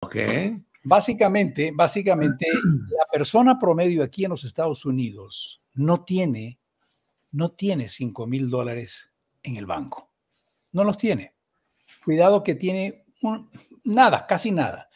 Okay. Básicamente, básicamente, la persona promedio aquí en los Estados Unidos no tiene, no tiene 5 mil dólares en el banco. No los tiene. Cuidado que tiene nada, casi nada.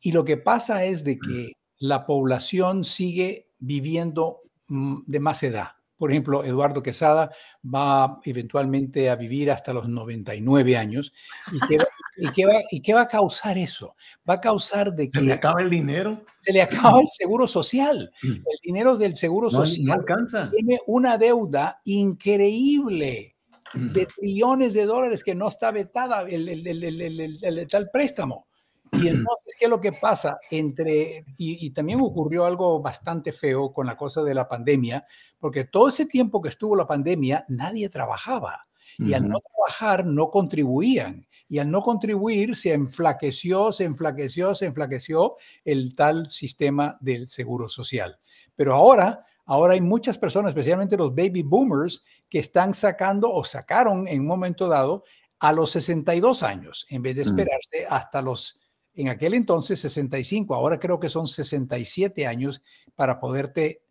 Y lo que pasa es de que mm. la población sigue viviendo mm, de más edad. Por ejemplo, Eduardo Quesada va eventualmente a vivir hasta los 99 años y queda ¿Y qué, va, a causar eso? Va a causar de que... Se le acaba el dinero. Se le acaba el seguro social. Mm. El dinero del seguro social. No alcanza. Tiene una deuda increíble mm. de trillones de dólares que no está vetada el, tal préstamo. Y mm. entonces, ¿qué es lo que pasa? Entre, y, también ocurrió algo bastante feo con la cosa de la pandemia, porque todo ese tiempo que estuvo la pandemia, nadie trabajaba. Y al no trabajar, no contribuían y al no contribuir se enflaqueció, se enflaqueció, se enflaqueció el tal sistema del seguro social. Pero ahora, ahora hay muchas personas, especialmente los baby boomers, que están sacando o sacaron en un momento dado a los 62 años, en vez de mm. esperarse hasta los en aquel entonces 65, ahora creo que son 67 años para poderte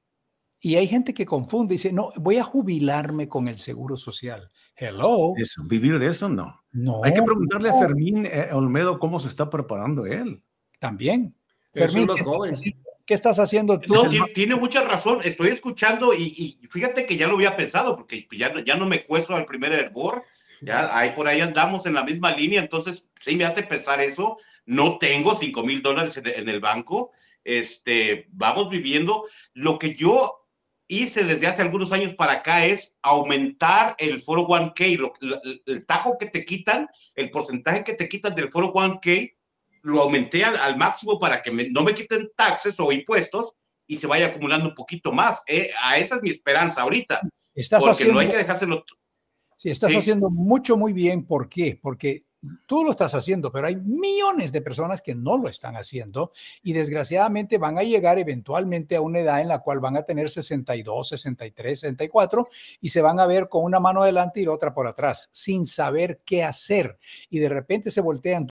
y hay gente que confunde, y dice, no, voy a jubilarme con el seguro social. Hello. Eso, vivir de eso no. No. Hay que preguntarle a Fermín eh, Olmedo cómo se está preparando él. También. Fermín, los jóvenes. ¿Qué estás haciendo tú? tiene, mucha razón. Estoy escuchando y, fíjate que ya lo había pensado, porque ya, ya no me cueso al primer hervor. Ya ahí por ahí andamos en la misma línea. Entonces, sí me hace pensar eso. No tengo 5 mil dólares en, en el banco. Este, vamos viviendo. Lo que yo hice desde hace algunos años para acá es aumentar el 1 k el tajo que te quitan, el porcentaje que te quitan del foro 1 k lo aumenté al, máximo para que no me quiten taxes o impuestos y se vaya acumulando un poquito más. Eh, a esa es mi esperanza ahorita. Estás porque haciendo, no hay que dejárselo. Sí, estás haciendo mucho, muy bien. ¿Por qué? Porque tú lo estás haciendo, pero hay millones de personas que no lo están haciendo y desgraciadamente van a llegar eventualmente a una edad en la cual van a tener 62, 63, 64 y se van a ver con una mano adelante y la otra por atrás, sin saber qué hacer. Y de repente se voltean